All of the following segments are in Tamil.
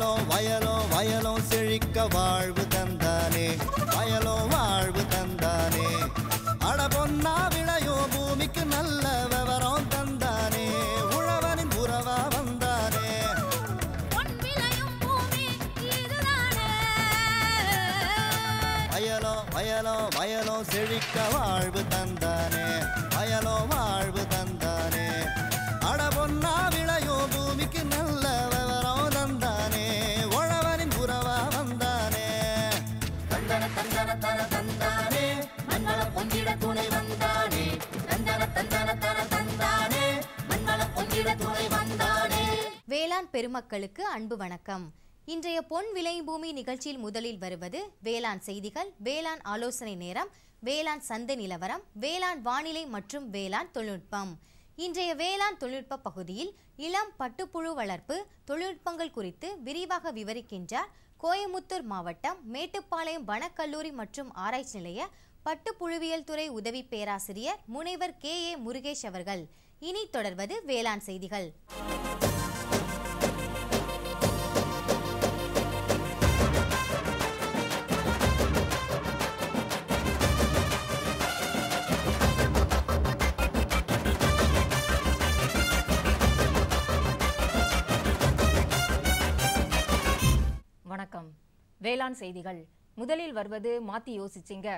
வயலோ வயலோ வயலோ செழிக்க வாழ்வு தந்தானே வயலோ வாழ்வு தந்தானே அட பொன்னா விளையோ பூமிக்கு நல்ல விவரம் தந்தானே உழவனின் உறவா வந்தானே வயலோ வயலோ வயலோ செழிக்க வாழ்வு தந்த பெருமக்களுக்கு அன்பு வணக்கம் இன்றைய பொன் விளைபூமி நிகழ்ச்சியில் முதலில் வருவது வேளாண் செய்திகள் வேளாண் ஆலோசனை நேரம் வேளாண் சந்தை நிலவரம் வேளாண் வானிலை மற்றும் வேளாண் தொழில்நுட்பம் இன்றைய வேளாண் தொழில்நுட்ப பகுதியில் இளம் பட்டுப்புழு வளர்ப்பு தொழில்நுட்பங்கள் குறித்து விரிவாக விவரிக்கின்றார் கோயமுத்தூர் மாவட்டம் மேட்டுப்பாளையம் வனக்கல்லூரி மற்றும் ஆராய்ச்சி நிலைய பட்டுப்புழுவியல் துறை உதவி பேராசிரியர் முனைவர் கே ஏ முருகேஷ் அவர்கள் இனி தொடர்வது வேளாண் செய்திகள் வேளாண் செய்திகள் முதலில் வருவது மாத்தி யோசிச்சிங்க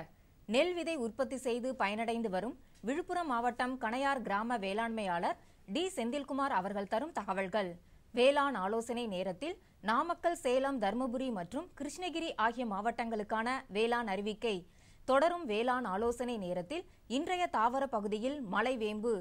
நெல் விதை உற்பத்தி செய்து பயனடைந்து வரும் விழுப்புரம் மாவட்டம் கணையார் கிராம வேளாண்மையாளர் டி செந்தில்குமார் அவர்கள் தரும் தகவல்கள் வேளாண் ஆலோசனை நேரத்தில் நாமக்கல் சேலம் தருமபுரி மற்றும் கிருஷ்ணகிரி ஆகிய மாவட்டங்களுக்கான வேளாண் அறிவிக்கை தொடரும் வேளாண் ஆலோசனை நேரத்தில் இன்றைய தாவர பகுதியில் மலை வேம்பு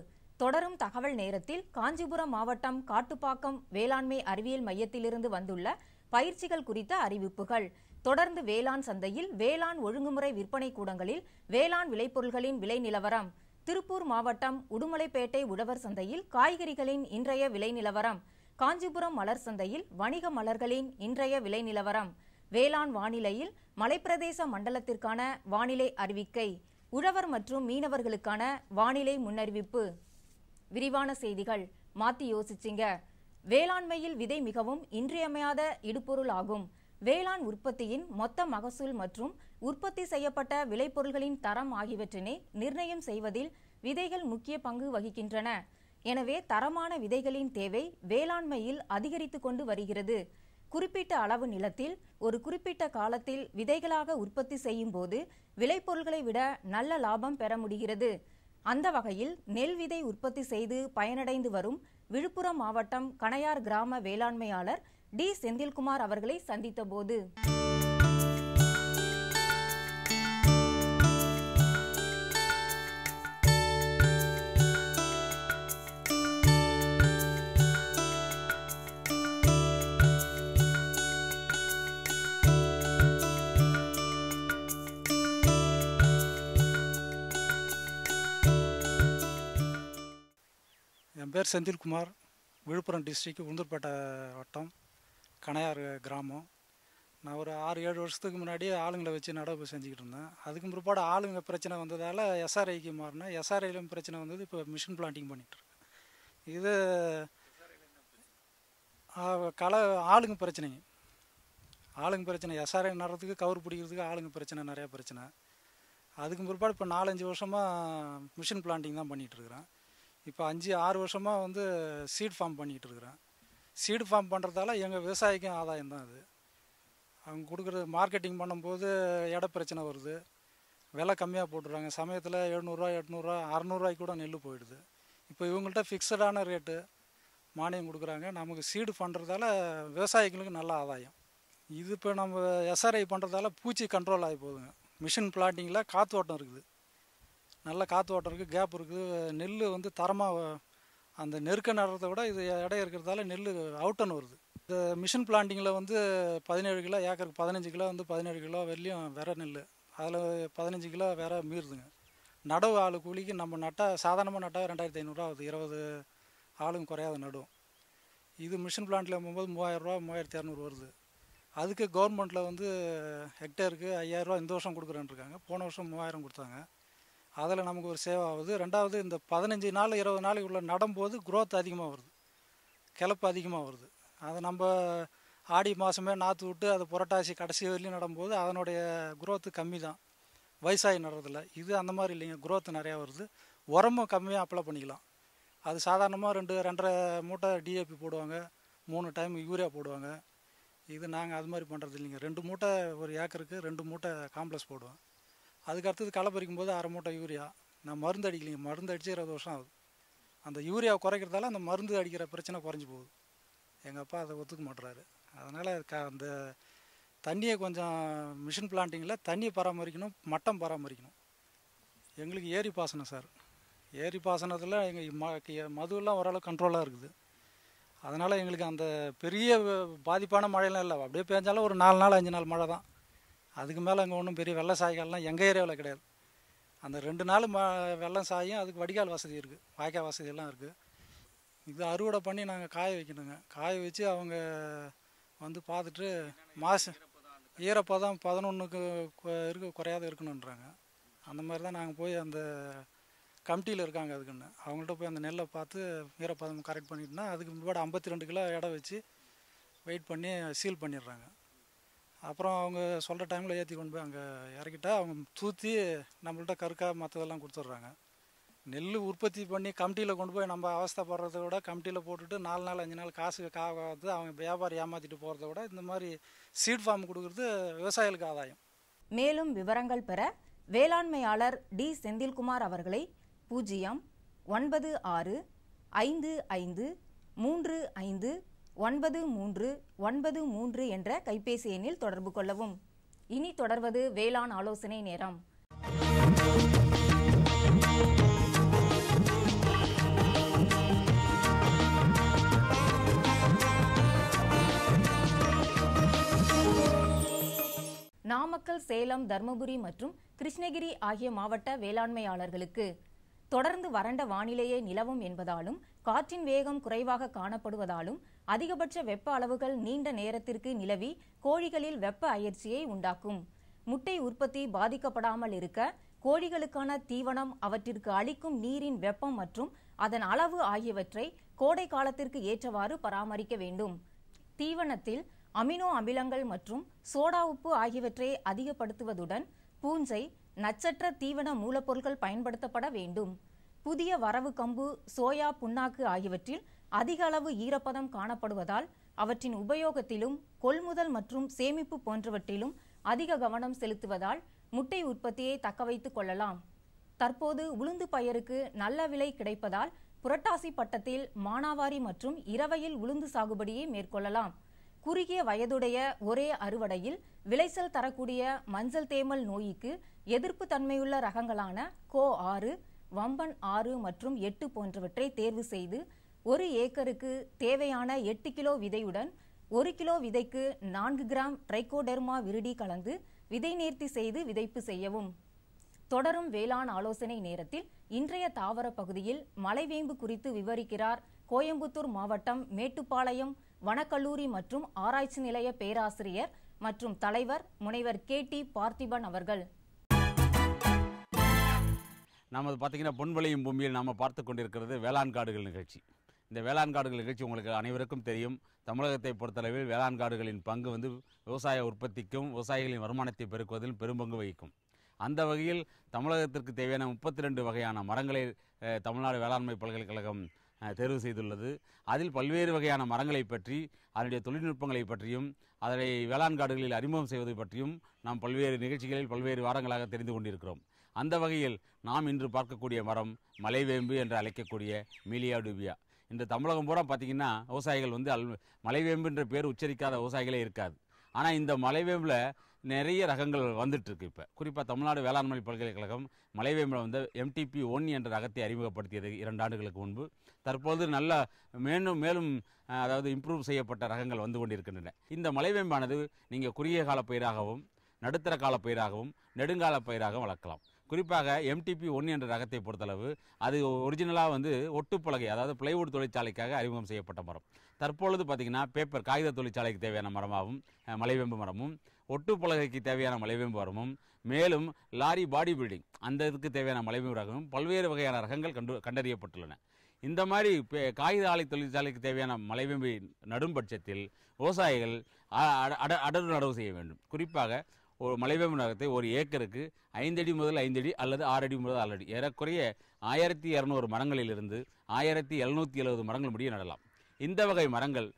தொடரும் தகவல் நேரத்தில் காஞ்சிபுரம் மாவட்டம் காட்டுப்பாக்கம் வேளாண்மை அறிவியல் மையத்திலிருந்து வந்துள்ள பயிற்சிகள் குறித்த அறிவிப்புகள் தொடர்ந்து வேளாண் சந்தையில் வேளாண் ஒழுங்குமுறை விற்பனை கூடங்களில் வேளாண் விளைபொருள்களின் விலை நிலவரம் திருப்பூர் மாவட்டம் உடுமலைப்பேட்டை உழவர் சந்தையில் காய்கறிகளின் இன்றைய விலை நிலவரம் காஞ்சிபுரம் மலர் சந்தையில் வணிக மலர்களின் இன்றைய விலை நிலவரம் வேளாண் வானிலையில் மலைப்பிரதேச மண்டலத்திற்கான வானிலை அறிவிக்கை உழவர் மற்றும் மீனவர்களுக்கான வானிலை முன்னறிவிப்பு விரிவான செய்திகள் மாற்றி யோசிச்சிங்க வேளாண்மையில் விதை மிகவும் இன்றியமையாத இடுபொருள் ஆகும் வேளாண் உற்பத்தியின் மொத்த மகசூல் மற்றும் உற்பத்தி செய்யப்பட்ட விளைபொருள்களின் தரம் ஆகியவற்றினை நிர்ணயம் செய்வதில் விதைகள் முக்கிய பங்கு வகிக்கின்றன எனவே தரமான விதைகளின் தேவை வேளாண்மையில் அதிகரித்து கொண்டு வருகிறது குறிப்பிட்ட அளவு நிலத்தில் ஒரு குறிப்பிட்ட காலத்தில் விதைகளாக உற்பத்தி செய்யும் போது விளைபொருள்களை விட நல்ல லாபம் பெற முடிகிறது அந்த வகையில் நெல் விதை உற்பத்தி செய்து பயனடைந்து வரும் விழுப்புரம் மாவட்டம் கணையார் கிராம வேளாண்மையாளர் டி செந்தில்குமார் அவர்களை சந்தித்தபோது பேர் செந்தில்குமார் விழுப்புரம் டிஸ்ட்ரிக்கு உளுந்தூர்பேட்டை வட்டம் கணையார் கிராமம் நான் ஒரு ஆறு ஏழு வருஷத்துக்கு முன்னாடி ஆளுங்களை வச்சு நடவு செஞ்சுக்கிட்டு இருந்தேன் அதுக்கு பிற்பாடு ஆளுங்க பிரச்சனை வந்ததால் எஸ்ஆர்ஐக்கு மாறினேன் எஸ்ஆர்ஐலும் பிரச்சனை வந்தது இப்போ மிஷின் பிளான்டிங் பண்ணிகிட்ருக்கேன் இது கலை ஆளுங்க பிரச்சனைங்க ஆளுங்க பிரச்சனை எஸ்ஆர்ஐ நடுறதுக்கு கவர் பிடிக்கிறதுக்கு ஆளுங்க பிரச்சனை நிறையா பிரச்சனை அதுக்கு பிற்பாடு இப்போ நாலஞ்சு வருஷமாக மிஷின் பிளான்டிங் தான் பண்ணிகிட்ருக்குறேன் இப்போ அஞ்சு ஆறு வருஷமாக வந்து சீட் ஃபார்ம் பண்ணிக்கிட்டு இருக்கிறேன் சீடு ஃபார்ம் பண்ணுறதால எங்கள் விவசாயிக்கும் ஆதாயம் தான் அது அவங்க கொடுக்குற மார்க்கெட்டிங் பண்ணும்போது இட பிரச்சனை வருது விலை கம்மியாக போட்டுடுறாங்க சமயத்தில் எழுநூறுவா எட்நூறுவா அறநூறுவாய்க்கு கூட நெல் போயிடுது இப்போ இவங்கள்ட்ட ஃபிக்ஸடான ரேட்டு மானியம் கொடுக்குறாங்க நமக்கு சீடு பண்ணுறதால விவசாயிகளுக்கு நல்ல ஆதாயம் இது இப்போ நம்ம எஸ்ஆர்ஐ பண்ணுறதால பூச்சி கண்ட்ரோல் ஆகி போகுதுங்க மிஷின் காற்று காற்றோட்டம் இருக்குது நல்ல காற்று ஓட்டம் இருக்குது கேப் இருக்குது நெல் வந்து தரமாக அந்த நெருக்க நடுறத விட இது இடையே இருக்கிறதால நெல் அவுட்டன் வருது இந்த மிஷின் பிளான்டிங்கில் வந்து பதினேழு கிலோ ஏக்கருக்கு பதினஞ்சு கிலோ வந்து பதினேழு கிலோ வெள்ளியும் வேற நெல் அதில் பதினஞ்சு கிலோ வேற மீறுதுங்க நடவு ஆளு கூலிக்கு நம்ம நட்டால் சாதாரணமாக நட்டால் ரெண்டாயிரத்தி ஐநூறுரூவா ஆகுது இருபது ஆளும் குறையாத நடுவோம் இது மிஷின் பிளான்ட்டில் போகும்போது மூவாயிரரூவா மூவாயிரத்தி இரநூறு வருது அதுக்கு கவர்மெண்ட்டில் வந்து ஹெக்டேருக்கு ஐயாயிரரூவா இந்த வருஷம் கொடுக்குறேன்னு இருக்காங்க போன வருஷம் மூவாயிரம் கொடுத்தாங்க அதில் நமக்கு ஒரு சேவ் ஆகுது ரெண்டாவது இந்த பதினஞ்சு நாள் இருபது நாளைக்கு உள்ள நடும்போது குரோத் அதிகமாக வருது கிளப்பு அதிகமாக வருது அதை நம்ம ஆடி மாதமே நாற்று விட்டு அது புரட்டாசி கடைசி வரலையும் நடும்போது அதனுடைய குரோத்து கம்மி தான் வயசாகி நடுறதில்ல இது அந்த மாதிரி இல்லைங்க குரோத்து நிறையா வருது உரமும் கம்மியாக அப்ளை பண்ணிக்கலாம் அது சாதாரணமாக ரெண்டு ரெண்டரை மூட்டை டிஏபி போடுவாங்க மூணு டைம் யூரியா போடுவாங்க இது நாங்கள் அது மாதிரி பண்ணுறது இல்லைங்க ரெண்டு மூட்டை ஒரு ஏக்கருக்கு ரெண்டு மூட்டை காம்ப்ளெக்ஸ் போடுவோம் அதுக்கு அடுத்தது களை பறிக்கும் போது அரை மூட்டை யூரியா நான் மருந்து அடிக்கலைங்க மருந்து அடித்து இருபது வருஷம் ஆகுது அந்த யூரியா குறைக்கிறதால அந்த மருந்து அடிக்கிற பிரச்சனை குறைஞ்சி போகுது எங்கள் அப்பா அதை ஒத்துக்க மாட்டுறாரு அதனால் க அந்த தண்ணியை கொஞ்சம் மிஷின் பிளான்ட்டிங்கில் தண்ணியை பராமரிக்கணும் மட்டம் பராமரிக்கணும் எங்களுக்கு ஏரி பாசனம் சார் ஏரி பாசனத்தில் எங்கள் ம மதுவெல்லாம் ஓரளவு கண்ட்ரோலாக இருக்குது அதனால் எங்களுக்கு அந்த பெரிய பாதிப்பான மழையெல்லாம் இல்லை அப்படியே பேஞ்சாலும் ஒரு நாலு நாள் அஞ்சு நாள் மழை தான் அதுக்கு மேலே அங்கே ஒன்றும் பெரிய வெள்ளம் சாய்கால்லாம் எங்கள் ஏரியாவில் கிடையாது அந்த ரெண்டு நாள் ம வெள்ளம் சாயும் அதுக்கு வடிகால் வசதி இருக்குது வாய்க்கால் வசதியெல்லாம் இருக்குது இது அறுவடை பண்ணி நாங்கள் காய வைக்கணுங்க காய வச்சு அவங்க வந்து பார்த்துட்டு மாசு ஈரப்பதம் பதினொன்றுக்கு இருக்க குறையாத இருக்கணுன்றாங்க அந்த மாதிரி தான் நாங்கள் போய் அந்த கமிட்டியில் இருக்காங்க அதுக்குன்னு அவங்கள்ட்ட போய் அந்த நெல்லை பார்த்து ஈரப்பதம் கரெக்ட் பண்ணிட்டுனா அதுக்கு முன்னாடி ஐம்பத்தி ரெண்டு கிலோ இடம் வச்சு வெயிட் பண்ணி சீல் பண்ணிடுறாங்க அப்புறம் அவங்க சொல்கிற டைமில் ஏற்றி கொண்டு போய் அங்கே இறக்கிட்டால் அவங்க தூத்தி நம்மள்ட்ட கருக்கா மற்றதெல்லாம் கொடுத்துட்றாங்க நெல் உற்பத்தி பண்ணி கமிட்டியில் கொண்டு போய் நம்ம அவஸ்தைப்படுறத விட கமிட்டியில் போட்டுட்டு நாலு நாள் அஞ்சு நாள் காசு காவாது அவங்க வியாபாரி ஏமாற்றிட்டு போகிறத விட இந்த மாதிரி சீட் ஃபார்ம் கொடுக்குறது விவசாயிகளுக்கு ஆதாயம் மேலும் விவரங்கள் பெற வேளாண்மையாளர் டி செந்தில்குமார் அவர்களை பூஜ்ஜியம் ஒன்பது ஆறு ஐந்து ஐந்து மூன்று ஐந்து ஒன்பது மூன்று ஒன்பது மூன்று என்ற கைபேசி எண்ணில் தொடர்பு கொள்ளவும் இனி தொடர்வது வேளாண் ஆலோசனை நேரம் நாமக்கல் சேலம் தருமபுரி மற்றும் கிருஷ்ணகிரி ஆகிய மாவட்ட வேளாண்மையாளர்களுக்கு தொடர்ந்து வறண்ட வானிலையே நிலவும் என்பதாலும் காற்றின் வேகம் குறைவாக காணப்படுவதாலும் அதிகபட்ச வெப்ப அளவுகள் நீண்ட நேரத்திற்கு நிலவி கோழிகளில் வெப்ப அயற்சியை உண்டாக்கும் முட்டை உற்பத்தி பாதிக்கப்படாமல் இருக்க கோழிகளுக்கான தீவனம் அவற்றிற்கு அளிக்கும் நீரின் வெப்பம் மற்றும் அதன் அளவு ஆகியவற்றை கோடை காலத்திற்கு ஏற்றவாறு பராமரிக்க வேண்டும் தீவனத்தில் அமினோ அமிலங்கள் மற்றும் சோடா உப்பு ஆகியவற்றை அதிகப்படுத்துவதுடன் பூஞ்சை நச்சற்ற தீவன மூலப்பொருட்கள் பயன்படுத்தப்பட வேண்டும் புதிய வரவு கம்பு சோயா புண்ணாக்கு ஆகியவற்றில் அதிக அளவு ஈரப்பதம் காணப்படுவதால் அவற்றின் உபயோகத்திலும் கொள்முதல் மற்றும் சேமிப்பு போன்றவற்றிலும் அதிக கவனம் செலுத்துவதால் முட்டை உற்பத்தியை தக்கவைத்துக் கொள்ளலாம் தற்போது உளுந்து பயருக்கு நல்ல விலை கிடைப்பதால் புரட்டாசி பட்டத்தில் மானாவாரி மற்றும் இரவையில் உளுந்து சாகுபடியை மேற்கொள்ளலாம் குறுகிய வயதுடைய ஒரே அறுவடையில் விளைச்சல் தரக்கூடிய மஞ்சள் தேமல் நோய்க்கு எதிர்ப்பு தன்மையுள்ள ரகங்களான கோ ஆறு வம்பன் ஆறு மற்றும் எட்டு போன்றவற்றை தேர்வு செய்து ஒரு ஏக்கருக்கு தேவையான எட்டு கிலோ விதையுடன் ஒரு கிலோ விதைக்கு நான்கு கிராம் ட்ரைகோடெர்மா விருடி கலந்து விதை நேர்த்தி செய்து விதைப்பு செய்யவும் தொடரும் வேளாண் ஆலோசனை நேரத்தில் இன்றைய தாவர பகுதியில் மலைவேம்பு குறித்து விவரிக்கிறார் கோயம்புத்தூர் மாவட்டம் மேட்டுப்பாளையம் வனக்கல்லூரி மற்றும் ஆராய்ச்சி நிலைய பேராசிரியர் மற்றும் தலைவர் முனைவர் கே டி பார்த்திபன் அவர்கள் நமது பார்த்தீங்கன்னா பொன்விளையும் பூமியில் நாம் பார்த்து கொண்டிருக்கிறது வேளாண் காடுகள் நிகழ்ச்சி இந்த வேளாண் காடுகள் நிகழ்ச்சி உங்களுக்கு அனைவருக்கும் தெரியும் தமிழகத்தை பொறுத்தளவில் வேளாண் காடுகளின் பங்கு வந்து விவசாய உற்பத்திக்கும் விவசாயிகளின் வருமானத்தை பெருக்குவதில் பெரும்பங்கு வகிக்கும் அந்த வகையில் தமிழகத்திற்கு தேவையான முப்பத்தி ரெண்டு வகையான மரங்களை தமிழ்நாடு வேளாண்மை பல்கலைக்கழகம் தேர்வு செய்துள்ளது அதில் பல்வேறு வகையான மரங்களை பற்றி அதனுடைய தொழில்நுட்பங்களை பற்றியும் அதனை வேளாண் காடுகளில் அறிமுகம் செய்வது பற்றியும் நாம் பல்வேறு நிகழ்ச்சிகளில் பல்வேறு வாரங்களாக தெரிந்து கொண்டிருக்கிறோம் அந்த வகையில் நாம் இன்று பார்க்கக்கூடிய மரம் மலைவேம்பு என்று அழைக்கக்கூடிய மீலியா டூபியா இன்று தமிழகம் பூரா பார்த்திங்கன்னா விவசாயிகள் வந்து அல் மலைவேம்புன்ற பேர் உச்சரிக்காத விவசாயிகளே இருக்காது ஆனால் இந்த மலைவேம்பில் நிறைய ரகங்கள் வந்துட்டுருக்கு இப்போ குறிப்பாக தமிழ்நாடு வேளாண்மை பல்கலைக்கழகம் மலைவேம்பில் வந்து எம்டிபி ஒன் என்ற ரகத்தை அறிமுகப்படுத்தியது இரண்டு ஆண்டுகளுக்கு முன்பு தற்போது நல்ல மேலும் மேலும் அதாவது இம்ப்ரூவ் செய்யப்பட்ட ரகங்கள் வந்து கொண்டிருக்கின்றன இந்த மலைவேம்பானது நீங்கள் குறுகிய கால பயிராகவும் நடுத்தர கால பயிராகவும் நெடுங்கால பயிராகவும் வளர்க்கலாம் குறிப்பாக எம்டிபி ஒன்று என்ற ரகத்தை பொறுத்தளவு அது ஒரிஜினலாக வந்து ஒட்டுப்பலகை அதாவது பிளைவுட் தொழிற்சாலைக்காக அறிமுகம் செய்யப்பட்ட மரம் தற்பொழுது பார்த்திங்கன்னா பேப்பர் காகித தொழிற்சாலைக்கு தேவையான மரமாகவும் மலைவேம்பு மரமும் ஒட்டுப்பலகைக்கு தேவையான மலைவேம்பு மரமும் மேலும் லாரி பாடி பில்டிங் அந்த இதுக்கு தேவையான மலைவேம்பு ரகமும் பல்வேறு வகையான ரகங்கள் கண்டு கண்டறியப்பட்டுள்ளன இந்த மாதிரி காகித ஆலை தொழிற்சாலைக்கு தேவையான மலைவேம்பு நடும் பட்சத்தில் விவசாயிகள் அடர் நடவு செய்ய வேண்டும் குறிப்பாக ஒரு மலைவேம்பு நகரத்தை ஒரு ஏக்கருக்கு ஐந்தடி முதல் ஐந்தடி அல்லது ஆறடி முதல் ஆறடி ஏறக்குறைய ஆயிரத்தி இரநூறு மரங்களிலிருந்து ஆயிரத்தி எழுநூற்றி எழுபது மரங்கள் முடிய நடலாம் இந்த வகை மரங்கள்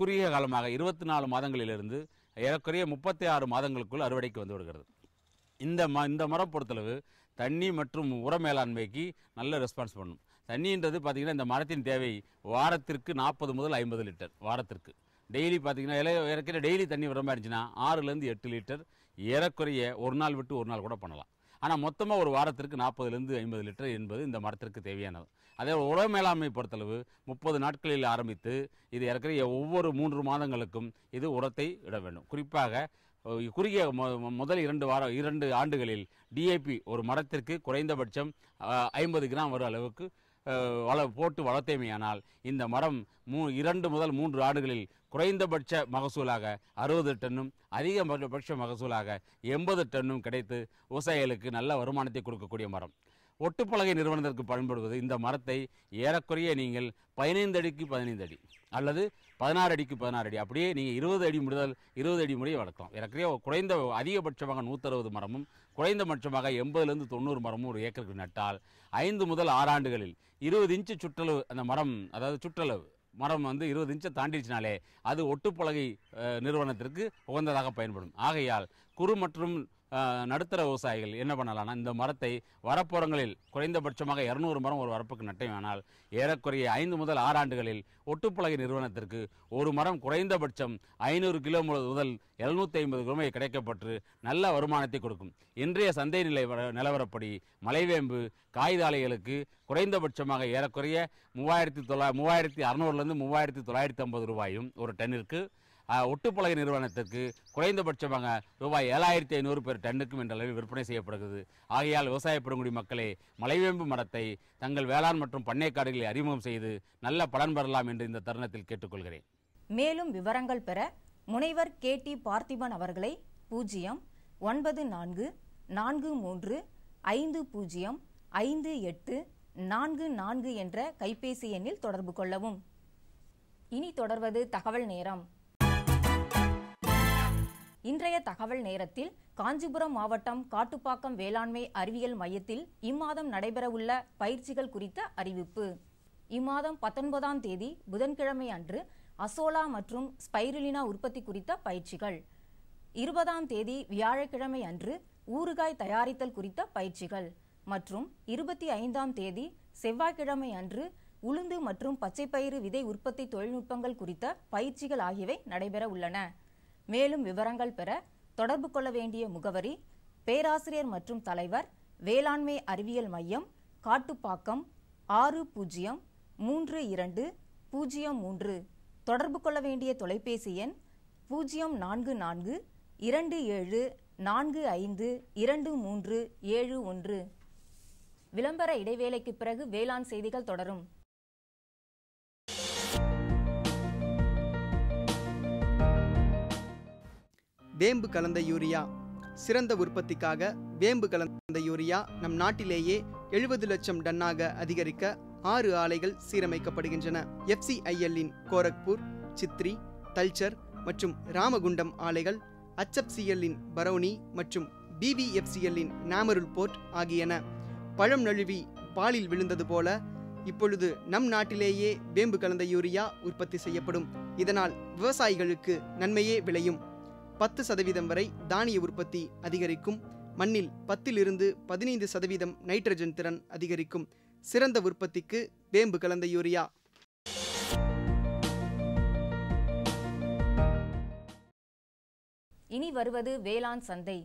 குறுகிய காலமாக இருபத்தி நாலு மாதங்களிலிருந்து ஏறக்குறைய முப்பத்தி ஆறு மாதங்களுக்குள் அறுவடைக்கு வந்து வருகிறது இந்த ம இந்த மரம் பொறுத்தளவு தண்ணி மற்றும் உர மேலாண்மைக்கு நல்ல ரெஸ்பான்ஸ் பண்ணும் தண்ணின்றது பார்த்திங்கன்னா இந்த மரத்தின் தேவை வாரத்திற்கு நாற்பது முதல் ஐம்பது லிட்டர் வாரத்திற்கு டெய்லி பார்த்தீங்கன்னா இலைய இறக்கிற டெய்லி தண்ணி வர இருந்துச்சுன்னா ஆறுலேருந்து எட்டு லிட்டர் ஏறக்குறைய ஒரு நாள் விட்டு ஒரு நாள் கூட பண்ணலாம் ஆனால் மொத்தமாக ஒரு வாரத்திற்கு நாற்பதுலேருந்து ஐம்பது லிட்டர் என்பது இந்த மரத்திற்கு தேவையானது அதே உர மேலாண்மை பொறுத்தளவு முப்பது நாட்களில் ஆரம்பித்து இது இறக்கிற ஒவ்வொரு மூன்று மாதங்களுக்கும் இது உரத்தை இட வேண்டும் குறிப்பாக குறுகிய முதல் இரண்டு வாரம் இரண்டு ஆண்டுகளில் டிஏபி ஒரு மரத்திற்கு குறைந்தபட்சம் ஐம்பது கிராம் வரும் அளவுக்கு வள போட்டு வளர்த்தேமையானால் இந்த மரம் மூ இரண்டு முதல் மூன்று ஆண்டுகளில் குறைந்தபட்ச மகசூலாக அறுபது டன்னும் அதிகபட்ச மகசூலாக எண்பது டன்னும் கிடைத்து விவசாயிகளுக்கு நல்ல வருமானத்தை கொடுக்கக்கூடிய மரம் ஒட்டுப்பலகை நிறுவனத்திற்கு பயன்படுவது இந்த மரத்தை ஏறக்குறைய நீங்கள் பதினைந்து அடிக்கு பதினைந்து அடி அல்லது பதினாறு அடிக்கு பதினாறு அடி அப்படியே நீங்கள் இருபது அடி முடிதல் இருபது அடி முடிய வளர்க்கலாம் ஏறக்குறைய குறைந்த அதிகபட்சமாக நூற்றறுபது மரமும் குறைந்தபட்சமாக எண்பதுலேருந்து தொண்ணூறு மரமும் ஒரு ஏக்கருக்கு நட்டால் ஐந்து முதல் ஆறு ஆண்டுகளில் இருபது இன்ச்சு சுற்றளவு அந்த மரம் அதாவது சுற்றளவு மரம் வந்து இருபது இன்ச்சை தாண்டிடுச்சினாலே அது ஒட்டுப்பலகை நிறுவனத்திற்கு உகந்ததாக பயன்படும் ஆகையால் குறு மற்றும் நடுத்தர விவசாயிகள் என்ன பண்ணலாம்னா இந்த மரத்தை வரப்போரங்களில் குறைந்தபட்சமாக இரநூறு மரம் ஒரு வரப்புக்கு நட்டை வேணால் ஏறக்குறைய ஐந்து முதல் ஆறு ஆண்டுகளில் ஒட்டுப்பலகை நிறுவனத்திற்கு ஒரு மரம் குறைந்தபட்சம் ஐநூறு கிலோ முதல் எழுநூத்தி ஐம்பது கிலோமே கிடைக்கப்பட்டு நல்ல வருமானத்தை கொடுக்கும் இன்றைய சந்தை நிலை நிலவரப்படி மலைவேம்பு காய்தாலைகளுக்கு குறைந்தபட்சமாக ஏறக்குறைய மூவாயிரத்தி தொள்ளா மூவாயிரத்தி அறநூறுலேருந்து மூவாயிரத்தி தொள்ளாயிரத்தி ஐம்பது ரூபாயும் ஒரு டன்னிற்கு ஒட்டுப்பலகை நிறுவனத்திற்கு குறைந்தபட்சமாக ரூபாய் ஏழாயிரத்தி ஐநூறு பேர் டன்னுக்கும் என்ற அளவில் விற்பனை செய்யப்படுகிறது ஆகையால் விவசாய பெருங்குடி மக்களே மலைவேம்பு மரத்தை தங்கள் வேளாண் மற்றும் பண்ணைக்காடுகளை அறிமுகம் செய்து நல்ல பலன் பெறலாம் என்று இந்த தருணத்தில் கேட்டுக்கொள்கிறேன் மேலும் விவரங்கள் பெற முனைவர் கே டி பார்த்திபன் அவர்களை பூஜ்ஜியம் ஒன்பது நான்கு நான்கு மூன்று ஐந்து பூஜ்ஜியம் ஐந்து எட்டு நான்கு நான்கு என்ற கைபேசி எண்ணில் தொடர்பு கொள்ளவும் இனி தொடர்வது தகவல் நேரம் இன்றைய தகவல் நேரத்தில் காஞ்சிபுரம் மாவட்டம் காட்டுப்பாக்கம் வேளாண்மை அறிவியல் மையத்தில் இம்மாதம் நடைபெறவுள்ள பயிற்சிகள் குறித்த அறிவிப்பு இம்மாதம் பத்தொன்பதாம் தேதி புதன்கிழமை அன்று அசோலா மற்றும் ஸ்பைரிலினா உற்பத்தி குறித்த பயிற்சிகள் இருபதாம் தேதி வியாழக்கிழமை அன்று ஊறுகாய் தயாரித்தல் குறித்த பயிற்சிகள் மற்றும் இருபத்தி ஐந்தாம் தேதி செவ்வாய்க்கிழமை அன்று உளுந்து மற்றும் பச்சைப்பயிறு விதை உற்பத்தி தொழில்நுட்பங்கள் குறித்த பயிற்சிகள் ஆகியவை நடைபெற உள்ளன மேலும் விவரங்கள் பெற தொடர்பு கொள்ள வேண்டிய முகவரி பேராசிரியர் மற்றும் தலைவர் வேளாண்மை அறிவியல் மையம் காட்டுப்பாக்கம் ஆறு பூஜ்ஜியம் மூன்று இரண்டு பூஜ்ஜியம் மூன்று தொடர்பு கொள்ள வேண்டிய தொலைபேசி எண் பூஜ்ஜியம் நான்கு நான்கு இரண்டு ஏழு நான்கு ஐந்து இரண்டு மூன்று ஏழு ஒன்று விளம்பர இடைவேளைக்கு பிறகு வேளாண் செய்திகள் தொடரும் வேம்பு கலந்த யூரியா சிறந்த உற்பத்திக்காக வேம்பு கலந்த யூரியா நம் நாட்டிலேயே எழுபது லட்சம் டன்னாக அதிகரிக்க ஆறு ஆலைகள் சீரமைக்கப்படுகின்றன எஃப்சிஐஎல்லின் கோரக்பூர் சித்ரி தல்ச்சர் மற்றும் ராமகுண்டம் ஆலைகள் அச்எஃப்சிஎல்லின் பரௌனி மற்றும் பிவிஎஃப்சிஎல்லின் நாமருல் போர்ட் ஆகியன பழம் நழுவி பாலில் விழுந்தது போல இப்பொழுது நம் நாட்டிலேயே வேம்பு கலந்த யூரியா உற்பத்தி செய்யப்படும் இதனால் விவசாயிகளுக்கு நன்மையே விளையும் பத்து சதவீதம் வரை தானிய உற்பத்தி அதிகரிக்கும் மண்ணில் பத்திலிருந்து பதினைந்து சதவீதம் நைட்ரஜன் திறன் அதிகரிக்கும் சிறந்த உற்பத்திக்கு வேம்பு கலந்த யூரியா இனி வருவது வேளாண் சந்தை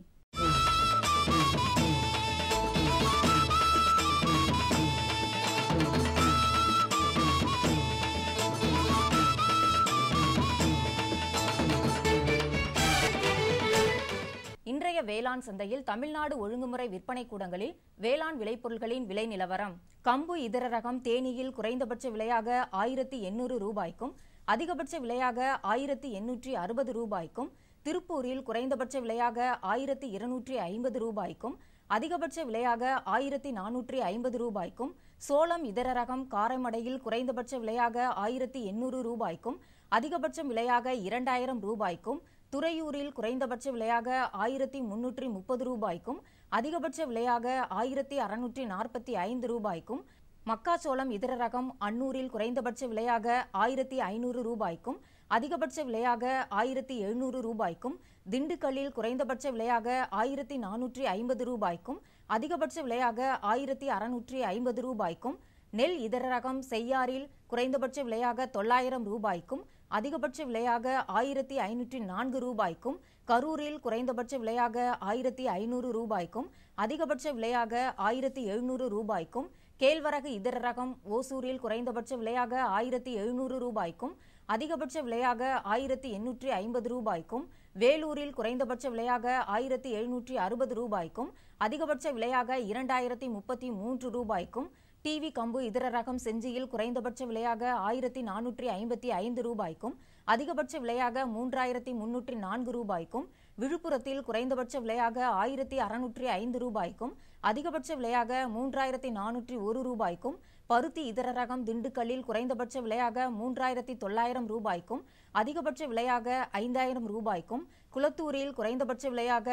வேளாண் சந்தையில் தமிழ்நாடு ஒழுங்குமுறை விற்பனை கூடங்களில் வேளாண் விளைபொருட்களின் விலை நிலவரம் கம்பு இதர ரகம் தேனியில் குறைந்தபட்ச விலையாக ஆயிரத்தி எண்ணூறு ரூபாய்க்கும் அதிகபட்ச விலையாக ஆயிரத்தி எண்ணூற்றி அறுபது ரூபாய்க்கும் திருப்பூரில் குறைந்தபட்ச விலையாக ஆயிரத்தி இருநூற்றி ஐம்பது ரூபாய்க்கும் அதிகபட்ச விலையாக ஆயிரத்தி நானூற்றி ஐம்பது ரூபாய்க்கும் சோளம் இதர ரகம் காரைமடையில் குறைந்தபட்ச விலையாக ஆயிரத்தி எண்ணூறு ரூபாய்க்கும் அதிகபட்சம் விலையாக இரண்டாயிரம் ரூபாய்க்கும் துறையூரில் குறைந்தபட்ச விலையாக ஆயிரத்தி முன்னூற்றி முப்பது ரூபாய்க்கும் அதிகபட்ச விலையாக ஆயிரத்தி அறுநூற்றி நாற்பத்தி ஐந்து ரூபாய்க்கும் மக்காச்சோளம் இதர ரகம் அன்னூரில் குறைந்தபட்ச விலையாக ஆயிரத்தி ஐநூறு ரூபாய்க்கும் அதிகபட்ச விலையாக ஆயிரத்தி எழுநூறு ரூபாய்க்கும் திண்டுக்கல்லில் குறைந்தபட்ச விலையாக ஆயிரத்தி நானூற்றி ஐம்பது ரூபாய்க்கும் அதிகபட்ச விலையாக ஆயிரத்தி அறுநூற்றி ஐம்பது ரூபாய்க்கும் நெல் இதர ரகம் செய்யாரில் குறைந்தபட்ச விலையாக தொள்ளாயிரம் ரூபாய்க்கும் அதிகபட்ச விலையாக ஆயிரத்தி ஐநூற்றி நான்கு ரூபாய்க்கும் கரூரில் குறைந்தபட்ச விலையாக ஆயிரத்தி ஐநூறு ரூபாய்க்கும் அதிகபட்ச விலையாக ஆயிரத்தி எழுநூறு ரூபாய்க்கும் கேழ்வரகு இதர ரகம் ஓசூரில் குறைந்தபட்ச விலையாக ஆயிரத்தி எழுநூறு ரூபாய்க்கும் அதிகபட்ச விலையாக ஆயிரத்தி எண்ணூற்றி ஐம்பது ரூபாய்க்கும் வேலூரில் குறைந்தபட்ச விலையாக ஆயிரத்தி எழுநூற்றி அறுபது ரூபாய்க்கும் அதிகபட்ச விலையாக இரண்டாயிரத்தி முப்பத்தி மூன்று ரூபாய்க்கும் டிவி கம்பு இதர ரகம் செஞ்சியில் குறைந்தபட்ச விலையாக ஆயிரத்தி நானூற்றி ஐம்பத்தி ஐந்து ரூபாய்க்கும் அதிகபட்ச விலையாக மூன்றாயிரத்தி முன்னூற்றி நான்கு ரூபாய்க்கும் விழுப்புரத்தில் குறைந்தபட்ச விலையாக ஆயிரத்தி அறுநூற்றி ஐந்து ரூபாய்க்கும் அதிகபட்ச விலையாக மூன்றாயிரத்தி நானூற்றி ஒரு ரூபாய்க்கும் பருத்தி இதர ரகம் திண்டுக்கல்லில் குறைந்தபட்ச விலையாக மூன்றாயிரத்தி தொள்ளாயிரம் ரூபாய்க்கும் அதிகபட்ச விலையாக ஐந்தாயிரம் ரூபாய்க்கும் குளத்தூரில் குறைந்தபட்ச விலையாக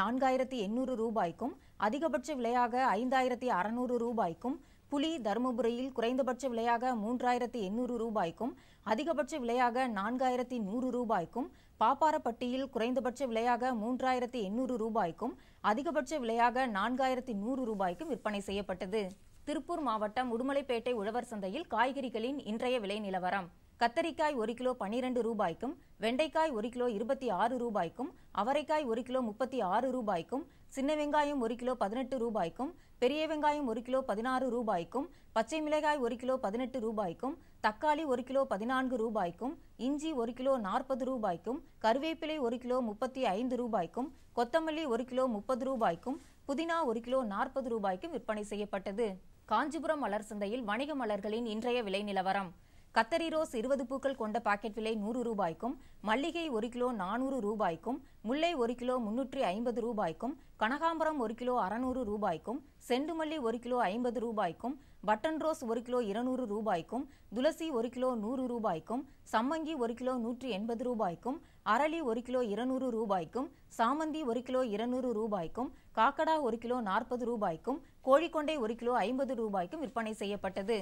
நான்காயிரத்தி எண்ணூறு ரூபாய்க்கும் அதிகபட்ச விலையாக ஐந்தாயிரத்தி அறநூறு ரூபாய்க்கும் புலி தருமபுரியில் குறைந்தபட்ச விலையாக மூன்றாயிரத்தி எண்ணூறு ரூபாய்க்கும் அதிகபட்ச விலையாக நான்காயிரத்தி நூறு ரூபாய்க்கும் பாப்பாரப்பட்டியில் குறைந்தபட்ச விலையாக மூன்றாயிரத்தி எண்ணூறு ரூபாய்க்கும் அதிகபட்ச விலையாக நான்காயிரத்தி நூறு ரூபாய்க்கும் விற்பனை செய்யப்பட்டது திருப்பூர் மாவட்டம் உடுமலைப்பேட்டை உழவர் சந்தையில் காய்கறிகளின் இன்றைய விலை நிலவரம் கத்தரிக்காய் ஒரு கிலோ பனிரெண்டு ரூபாய்க்கும் வெண்டைக்காய் ஒரு கிலோ இருபத்தி ஆறு ரூபாய்க்கும் அவரைக்காய் ஒரு கிலோ முப்பத்தி ஆறு ரூபாய்க்கும் சின்ன வெங்காயம் ஒரு கிலோ பதினெட்டு ரூபாய்க்கும் பெரிய வெங்காயம் ஒரு கிலோ பதினாறு ரூபாய்க்கும் பச்சை மிளகாய் ஒரு கிலோ பதினெட்டு ரூபாய்க்கும் தக்காளி ஒரு கிலோ பதினான்கு ரூபாய்க்கும் இஞ்சி ஒரு கிலோ நாற்பது ரூபாய்க்கும் கருவேப்பிலை ஒரு கிலோ முப்பத்தி ஐந்து ரூபாய்க்கும் கொத்தமல்லி ஒரு கிலோ முப்பது ரூபாய்க்கும் புதினா ஒரு கிலோ நாற்பது ரூபாய்க்கும் விற்பனை செய்யப்பட்டது காஞ்சிபுரம் மலர் சந்தையில் வணிக மலர்களின் இன்றைய விலை நிலவரம் கத்தரி ரோஸ் இருபது பூக்கள் கொண்ட பாக்கெட் விலை நூறு ரூபாய்க்கும் மல்லிகை ஒரு கிலோ நானூறு ரூபாய்க்கும் முல்லை ஒரு கிலோ முன்னூற்றி ஐம்பது ரூபாய்க்கும் கனகாம்பரம் ஒரு கிலோ அறநூறு ரூபாய்க்கும் செண்டுமல்லி ஒரு கிலோ ஐம்பது ரூபாய்க்கும் பட்டன் ரோஸ் ஒரு கிலோ இருநூறு ரூபாய்க்கும் துளசி ஒரு கிலோ நூறு ரூபாய்க்கும் சம்மங்கி ஒரு கிலோ நூற்றி எண்பது ரூபாய்க்கும் அரளி ஒரு கிலோ இருநூறு ரூபாய்க்கும் சாமந்தி ஒரு கிலோ இருநூறு ரூபாய்க்கும் காக்கடா ஒரு கிலோ நாற்பது ரூபாய்க்கும் கோழிக்கொண்டை ஒரு கிலோ ஐம்பது ரூபாய்க்கும் விற்பனை செய்யப்பட்டது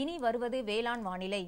இனி வருவது வேளாண் வானிலை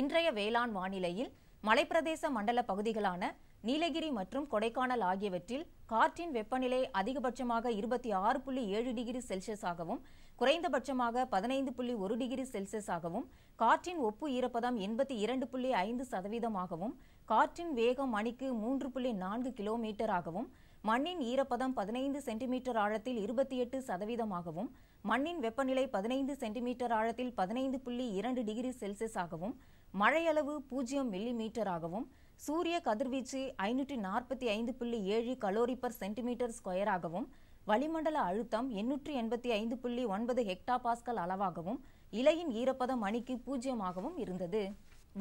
இன்றைய வேளாண் வானிலையில் மலைப்பிரதேச மண்டல பகுதிகளான நீலகிரி மற்றும் கொடைக்கானல் ஆகியவற்றில் காற்றின் வெப்பநிலை அதிகபட்சமாக இருபத்தி ஆறு புள்ளி ஏழு டிகிரி செல்சியஸாகவும் குறைந்தபட்சமாக பதினைந்து புள்ளி ஒரு டிகிரி செல்சியஸாகவும் காற்றின் ஒப்பு ஈரப்பதம் எண்பத்தி இரண்டு புள்ளி ஐந்து சதவீதமாகவும் காற்றின் வேகம் மணிக்கு மூன்று புள்ளி நான்கு கிலோமீட்டராகவும் மண்ணின் ஈரப்பதம் பதினைந்து சென்டிமீட்டர் ஆழத்தில் இருபத்தி எட்டு சதவீதமாகவும் மண்ணின் வெப்பநிலை பதினைந்து சென்டிமீட்டர் ஆழத்தில் பதினைந்து புள்ளி இரண்டு டிகிரி செல்சியஸ் ஆகவும் மழையளவு பூஜ்ஜியம் மில்லி மீட்டராகவும் சூரிய கதிர்வீச்சு ஐநூற்றி நாற்பத்தி ஐந்து புள்ளி ஏழு கலோரி பர் சென்டிமீட்டர் ஸ்கொயராகவும் வளிமண்டல அழுத்தம் எண்ணூற்றி எண்பத்தி ஐந்து புள்ளி ஒன்பது ஹெக்டா பாஸ்கல் அளவாகவும் இலையின் ஈரப்பதம் மணிக்கு பூஜ்ஜியமாகவும் இருந்தது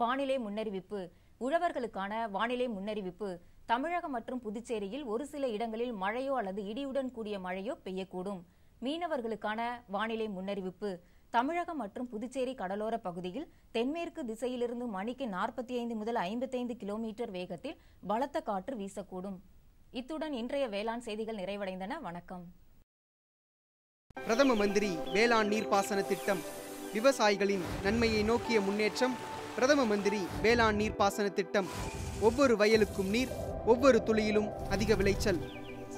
வானிலை முன்னறிவிப்பு உழவர்களுக்கான வானிலை முன்னறிவிப்பு தமிழகம் மற்றும் புதுச்சேரியில் ஒரு சில இடங்களில் மழையோ அல்லது இடியுடன் கூடிய மழையோ பெய்யக்கூடும் மீனவர்களுக்கான வானிலை முன்னறிவிப்பு தமிழகம் மற்றும் புதுச்சேரி கடலோர பகுதியில் தென்மேற்கு திசையிலிருந்து மணிக்கு நாற்பத்தி ஐந்து முதல் ஐம்பத்தைந்து கிலோமீட்டர் வேகத்தில் பலத்த காற்று வீசக்கூடும் இத்துடன் இன்றைய வேளாண் செய்திகள் நிறைவடைந்தன வணக்கம் பிரதம மந்திரி வேளாண் நீர்ப்பாசன திட்டம் விவசாயிகளின் நன்மையை நோக்கிய முன்னேற்றம் பிரதம மந்திரி வேளாண் நீர்ப்பாசன திட்டம் ஒவ்வொரு வயலுக்கும் நீர் ஒவ்வொரு துளியிலும் அதிக விளைச்சல்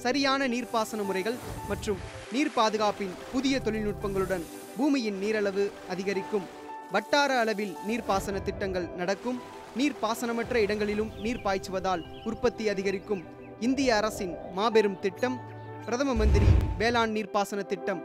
சரியான நீர்ப்பாசன முறைகள் மற்றும் நீர் பாதுகாப்பின் புதிய தொழில்நுட்பங்களுடன் பூமியின் நீரளவு அதிகரிக்கும் வட்டார அளவில் நீர்ப்பாசன திட்டங்கள் நடக்கும் நீர் பாசனமற்ற இடங்களிலும் நீர் பாய்ச்சுவதால் உற்பத்தி அதிகரிக்கும் இந்திய அரசின் மாபெரும் திட்டம் பிரதம மந்திரி வேளாண் நீர்ப்பாசன திட்டம்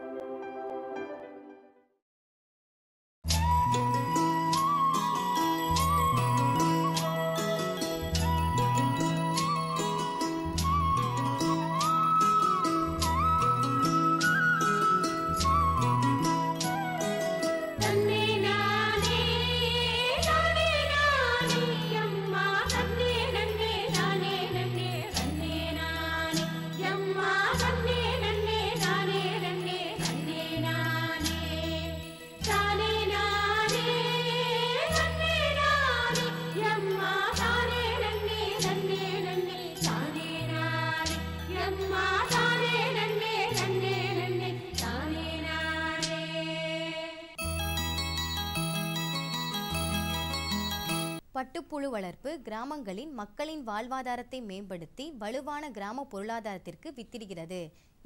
புழு வளர்ப்பு கிராமங்களின் மக்களின் வாழ்வாதாரத்தை மேம்படுத்தி வலுவான கிராம பொருளாதாரத்திற்கு வித்திடுகிறது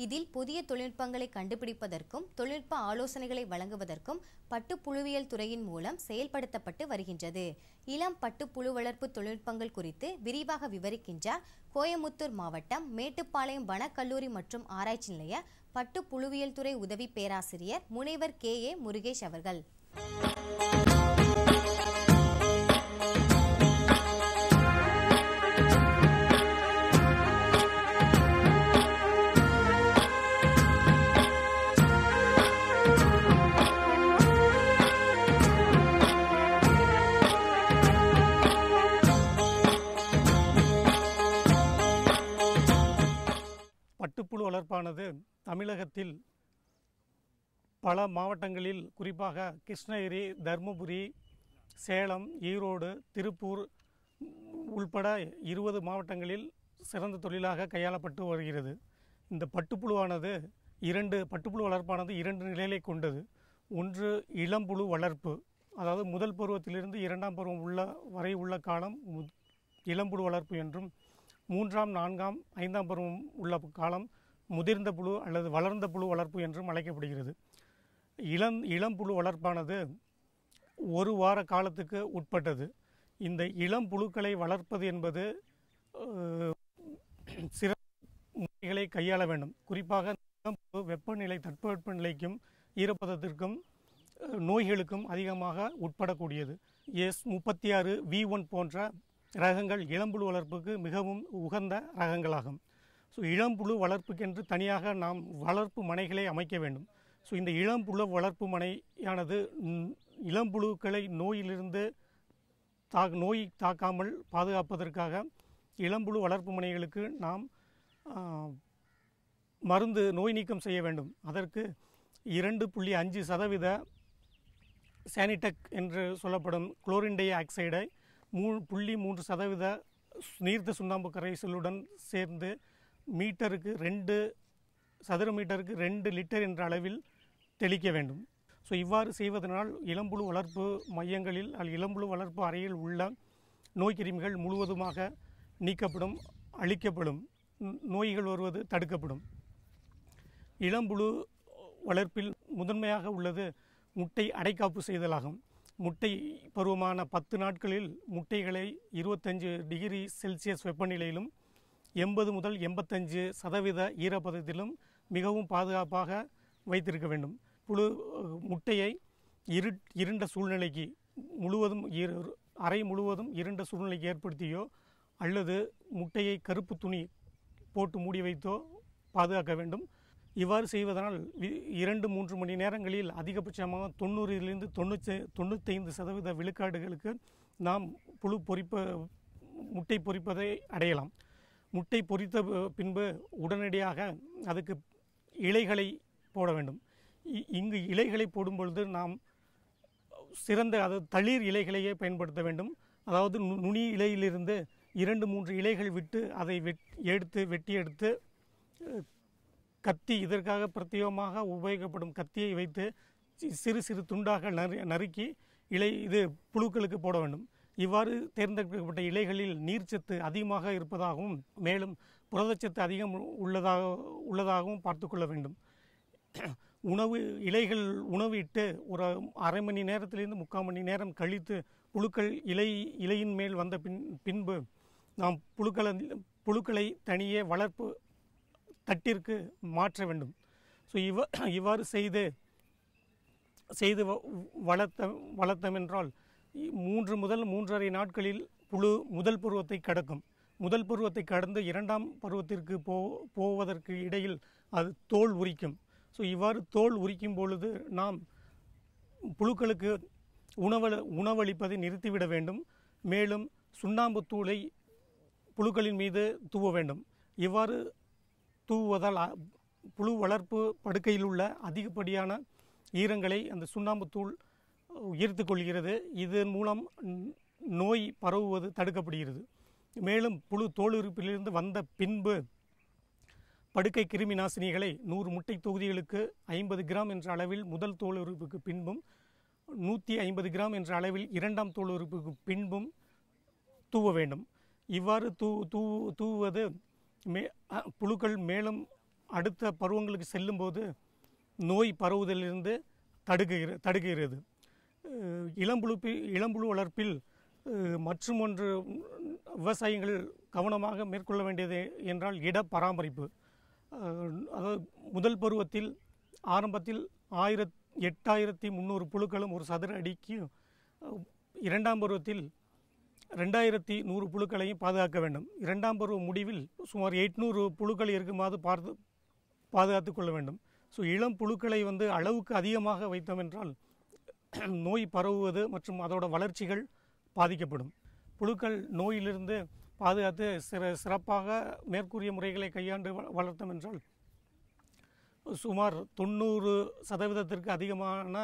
இதில் புதிய தொழில்நுட்பங்களை கண்டுபிடிப்பதற்கும் தொழில்நுட்ப ஆலோசனைகளை வழங்குவதற்கும் பட்டுப்புழுவியல் துறையின் மூலம் செயல்படுத்தப்பட்டு வருகின்றது இளம் பட்டுப்புழு வளர்ப்பு தொழில்நுட்பங்கள் குறித்து விரிவாக விவரிக்கின்றார் கோயமுத்தூர் மாவட்டம் மேட்டுப்பாளையம் வனக்கல்லூரி மற்றும் ஆராய்ச்சி நிலைய பட்டுப்புழுவியல் துறை உதவி பேராசிரியர் முனைவர் கே ஏ முருகேஷ் அவர்கள் அமைப்பானது தமிழகத்தில் பல மாவட்டங்களில் குறிப்பாக கிருஷ்ணகிரி தருமபுரி சேலம் ஈரோடு திருப்பூர் உள்பட இருபது மாவட்டங்களில் சிறந்த தொழிலாக கையாளப்பட்டு வருகிறது இந்த பட்டுப்புழுவானது இரண்டு பட்டுப்புழு வளர்ப்பானது இரண்டு நிலைகளை கொண்டது ஒன்று இளம்புழு வளர்ப்பு அதாவது முதல் பருவத்திலிருந்து இரண்டாம் பருவம் உள்ள வரை உள்ள காலம் இளம்புழு வளர்ப்பு என்றும் மூன்றாம் நான்காம் ஐந்தாம் பருவம் உள்ள காலம் முதிர்ந்த புழு அல்லது வளர்ந்த புழு வளர்ப்பு என்றும் அழைக்கப்படுகிறது இளம் இளம் புழு வளர்ப்பானது ஒரு வார காலத்துக்கு உட்பட்டது இந்த இளம் புழுக்களை வளர்ப்பது என்பது சிற முறைகளை கையாள வேண்டும் குறிப்பாக வெப்பநிலை தட்பவெப்பநிலைக்கும் ஈரப்பதத்திற்கும் நோய்களுக்கும் அதிகமாக உட்படக்கூடியது எஸ் முப்பத்தி ஆறு வி ஒன் போன்ற ரகங்கள் இளம்புழு வளர்ப்புக்கு மிகவும் உகந்த ரகங்களாகும் ஸோ இளம்புழு வளர்ப்புக்கென்று தனியாக நாம் வளர்ப்பு மனைகளை அமைக்க வேண்டும் ஸோ இந்த இளம்புழு வளர்ப்பு மனையானது இளம்புழுக்களை நோயிலிருந்து தா நோய் தாக்காமல் பாதுகாப்பதற்காக இளம்புழு வளர்ப்பு மனைகளுக்கு நாம் மருந்து நோய் நீக்கம் செய்ய வேண்டும் அதற்கு இரண்டு புள்ளி அஞ்சு சதவீத சானிடெக் என்று சொல்லப்படும் குளோரின் டை ஆக்சைடை மூ புள்ளி மூன்று சதவீத நீர்த்த சுண்ணாம்பு கரைசலுடன் சேர்ந்து மீட்டருக்கு ரெண்டு சதுர மீட்டருக்கு ரெண்டு லிட்டர் என்ற அளவில் தெளிக்க வேண்டும் ஸோ இவ்வாறு செய்வதனால் இளம்புழு வளர்ப்பு மையங்களில் அல்லது இளம்புழு வளர்ப்பு அறையில் உள்ள நோய்க்கிருமிகள் முழுவதுமாக நீக்கப்படும் அழிக்கப்படும் நோய்கள் வருவது தடுக்கப்படும் இளம்புழு வளர்ப்பில் முதன்மையாக உள்ளது முட்டை அடைக்காப்பு செய்தலாகும் முட்டை பருவமான பத்து நாட்களில் முட்டைகளை இருபத்தஞ்சு டிகிரி செல்சியஸ் வெப்பநிலையிலும் எண்பது முதல் எண்பத்தஞ்சு சதவீத ஈரப்பதத்திலும் மிகவும் பாதுகாப்பாக வைத்திருக்க வேண்டும் புழு முட்டையை இரு இருண்ட சூழ்நிலைக்கு முழுவதும் அறை முழுவதும் இருண்ட சூழ்நிலைக்கு ஏற்படுத்தியோ அல்லது முட்டையை கருப்பு துணி போட்டு மூடி வைத்தோ பாதுகாக்க வேண்டும் இவ்வாறு செய்வதனால் இரண்டு மூன்று மணி நேரங்களில் அதிகபட்சமாக தொண்ணூறிலிருந்து தொண்ணூற்றி தொண்ணூத்தைந்து சதவீத விழுக்காடுகளுக்கு நாம் புழு பொறிப்ப முட்டை பொறிப்பதை அடையலாம் முட்டை பொரித்த பின்பு உடனடியாக அதுக்கு இலைகளை போட வேண்டும் இங்கு இலைகளை போடும் பொழுது நாம் சிறந்த அது தளிர் இலைகளையே பயன்படுத்த வேண்டும் அதாவது நுனி இலையிலிருந்து இரண்டு மூன்று இலைகள் விட்டு அதை வெட் எடுத்து வெட்டி எடுத்து கத்தி இதற்காக பிரத்யேகமாக உபயோகப்படும் கத்தியை வைத்து சிறு சிறு துண்டாக நறு நறுக்கி இலை இது புழுக்களுக்கு போட வேண்டும் இவ்வாறு தேர்ந்தெடுக்கப்பட்ட இலைகளில் நீர்ச்சத்து அதிகமாக இருப்பதாகவும் மேலும் புரதச்சத்து அதிகம் உள்ளதாக உள்ளதாகவும் பார்த்து கொள்ள வேண்டும் உணவு இலைகள் உணவு இட்டு ஒரு அரை மணி நேரத்திலிருந்து முக்கால் மணி நேரம் கழித்து புழுக்கள் இலை இலையின் மேல் வந்த பின் பின்பு நாம் புழுக்களை புழுக்களை தனியே வளர்ப்பு தட்டிற்கு மாற்ற வேண்டும் ஸோ இவ்வா இவ்வாறு செய்து செய்து வளர்த்த வளர்த்தமென்றால் மூன்று முதல் மூன்றரை நாட்களில் புழு முதல் பருவத்தை கடக்கும் முதல் பருவத்தை கடந்து இரண்டாம் பருவத்திற்கு போ போவதற்கு இடையில் அது தோல் உரிக்கும் ஸோ இவ்வாறு தோல் உரிக்கும் பொழுது நாம் புழுக்களுக்கு உணவள உணவளிப்பதை நிறுத்திவிட வேண்டும் மேலும் சுண்ணாம்பு தூளை புழுக்களின் மீது தூவ வேண்டும் இவ்வாறு தூவுவதால் புழு வளர்ப்பு படுக்கையில் உள்ள அதிகப்படியான ஈரங்களை அந்த சுண்ணாம்பு தூள் ஈர்த்து கொள்கிறது இதன் மூலம் நோய் பரவுவது தடுக்கப்படுகிறது மேலும் புழு தோலுறுப்பிலிருந்து வந்த பின்பு படுக்கை கிருமி நாசினிகளை நூறு முட்டை தொகுதிகளுக்கு ஐம்பது கிராம் என்ற அளவில் முதல் தோல் உறுப்புக்கு பின்பும் நூற்றி ஐம்பது கிராம் என்ற அளவில் இரண்டாம் தோல் உறுப்புக்கு பின்பும் தூவ வேண்டும் இவ்வாறு தூ தூ தூவுவது மே புழுக்கள் மேலும் அடுத்த பருவங்களுக்கு செல்லும்போது நோய் பரவுதலிருந்து தடுக்குகிற தடுக்குகிறது இளம்புழுப்பி இளம்புழு வளர்ப்பில் மற்றும் ஒன்று விவசாயிகளில் கவனமாக மேற்கொள்ள வேண்டியது என்றால் இட பராமரிப்பு அதாவது முதல் பருவத்தில் ஆரம்பத்தில் ஆயிரத் எட்டாயிரத்தி முந்நூறு புழுக்களும் ஒரு சதுர அடிக்கு இரண்டாம் பருவத்தில் ரெண்டாயிரத்தி நூறு புழுக்களையும் பாதுகாக்க வேண்டும் இரண்டாம் பருவ முடிவில் சுமார் எட்நூறு புழுக்கள் இருக்குமாறு பார்த்து பாதுகாத்து கொள்ள வேண்டும் ஸோ இளம் புழுக்களை வந்து அளவுக்கு அதிகமாக வைத்தோம் என்றால் நோய் பரவுவது மற்றும் அதோட வளர்ச்சிகள் பாதிக்கப்படும் புழுக்கள் நோயிலிருந்து பாதுகாத்து சிற சிறப்பாக மேற்கூறிய முறைகளை கையாண்டு வளர்த்தோம் என்றால் சுமார் தொண்ணூறு சதவீதத்திற்கு அதிகமான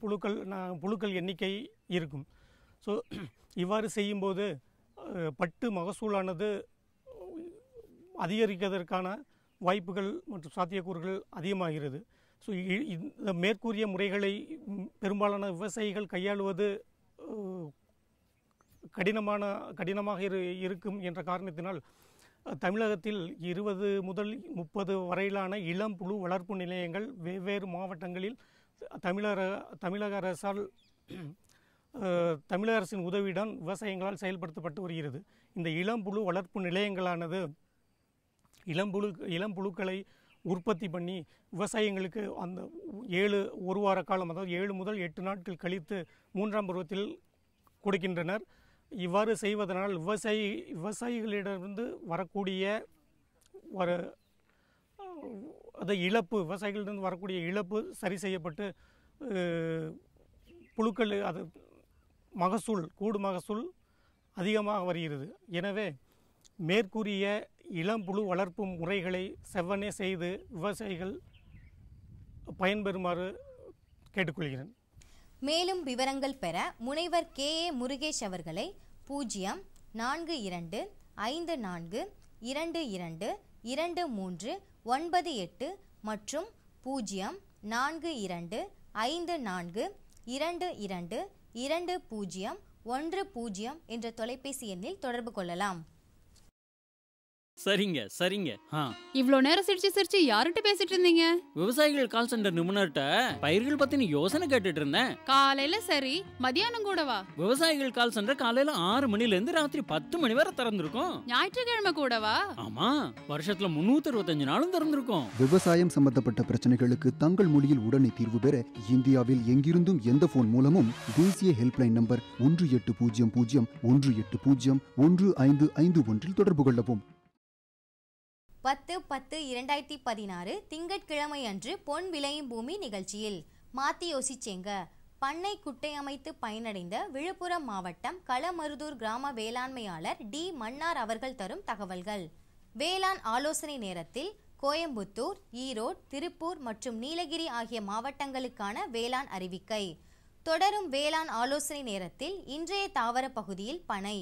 புழுக்கள் புழுக்கள் எண்ணிக்கை இருக்கும் ஸோ இவ்வாறு செய்யும்போது பட்டு மகசூலானது அதிகரிக்கிறதற்கான வாய்ப்புகள் மற்றும் சாத்தியக்கூறுகள் அதிகமாகிறது ஸோ இந்த மேற்கூறிய முறைகளை பெரும்பாலான விவசாயிகள் கையாளுவது கடினமான கடினமாக இரு இருக்கும் என்ற காரணத்தினால் தமிழகத்தில் இருபது முதல் முப்பது வரையிலான இளம் புழு வளர்ப்பு நிலையங்கள் வெவ்வேறு மாவட்டங்களில் தமிழக தமிழக அரசால் தமிழக அரசின் உதவியுடன் விவசாயங்களால் செயல்படுத்தப்பட்டு வருகிறது இந்த இளம்புழு வளர்ப்பு நிலையங்களானது இளம்புழு இளம்புழுக்களை உற்பத்தி பண்ணி விவசாயிங்களுக்கு அந்த ஏழு ஒரு வார காலம் அதாவது ஏழு முதல் எட்டு நாட்கள் கழித்து மூன்றாம் பருவத்தில் கொடுக்கின்றனர் இவ்வாறு செய்வதனால் விவசாயி விவசாயிகளிடமிருந்து வரக்கூடிய வர அது இழப்பு விவசாயிகளிடம் வரக்கூடிய இழப்பு சரி செய்யப்பட்டு புழுக்கள் அது மகசூல் கூடு மகசூல் அதிகமாக வருகிறது எனவே மேற்கூறிய இளம்புழு வளர்ப்பு முறைகளை செவ்வனே செய்து விவசாயிகள் பயன்பெறுமாறு கேட்டுக்கொள்கிறேன் மேலும் விவரங்கள் பெற முனைவர் கே ஏ முருகேஷ் அவர்களை பூஜ்ஜியம் நான்கு இரண்டு ஐந்து நான்கு இரண்டு இரண்டு இரண்டு மூன்று ஒன்பது எட்டு மற்றும் பூஜ்ஜியம் நான்கு இரண்டு ஐந்து நான்கு இரண்டு இரண்டு இரண்டு பூஜ்ஜியம் ஒன்று பூஜ்ஜியம் என்ற தொலைபேசி எண்ணில் தொடர்பு கொள்ளலாம் சரிங்க சரிங்க இவ்வளவு நேரம் சிரிச்சு சிரிச்சு யார்கிட்ட பேசிட்டு இருந்தீங்க விவசாயிகள் கால் சென்டர் நிபுணர்கிட்ட பயிர்கள் பத்தின யோசனை கேட்டுட்டு இருந்தேன் காலையில சரி மதியானம் கூடவா விவசாயிகள் கால் சென்டர் காலையில ஆறு மணில இருந்து ராத்திரி பத்து மணி வரை திறந்திருக்கும் ஞாயிற்றுக்கிழமை கூடவா ஆமா வருஷத்துல முன்னூத்தி அறுபத்தஞ்சு நாளும் திறந்திருக்கும் விவசாயம் சம்பந்தப்பட்ட பிரச்சனைகளுக்கு தங்கள் மொழியில் உடனே தீர்வு பெற இந்தியாவில் எங்கிருந்தும் எந்த போன் மூலமும் தேசிய ஹெல்ப்லைன் நம்பர் ஒன்று எட்டு பூஜ்ஜியம் பூஜ்ஜியம் ஒன்று எட்டு பூஜ்ஜியம் ஒன்று ஐந்து ஐந்து ஒன்றில் தொடர்பு கொள்ளவும் பத்து பத்து இரண்டாயிரத்தி பதினாறு திங்கட்கிழமை அன்று பொன் விளையும் பூமி நிகழ்ச்சியில் மாத்தி யோசிச்சேங்க பண்ணை குட்டை அமைத்து பயனடைந்த விழுப்புரம் மாவட்டம் களமருதூர் கிராம வேளாண்மையாளர் டி மன்னார் அவர்கள் தரும் தகவல்கள் வேளாண் ஆலோசனை நேரத்தில் கோயம்புத்தூர் ஈரோடு திருப்பூர் மற்றும் நீலகிரி ஆகிய மாவட்டங்களுக்கான வேளாண் அறிவிக்கை தொடரும் வேளாண் ஆலோசனை நேரத்தில் இன்றைய தாவர பகுதியில் பனை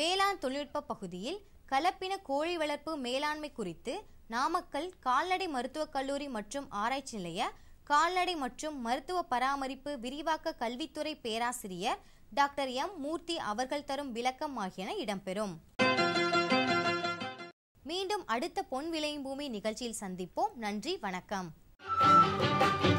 வேளாண் தொழில்நுட்ப பகுதியில் கலப்பின கோழி வளர்ப்பு மேலாண்மை குறித்து நாமக்கல் கால்நடை மருத்துவக் கல்லூரி மற்றும் ஆராய்ச்சி நிலைய கால்நடை மற்றும் மருத்துவ பராமரிப்பு விரிவாக்க கல்வித்துறை பேராசிரியர் டாக்டர் எம் மூர்த்தி அவர்கள் தரும் விளக்கம் ஆகியன இடம்பெறும் மீண்டும் அடுத்த பொன் விளையும் பூமி நிகழ்ச்சியில் சந்திப்போம் நன்றி வணக்கம்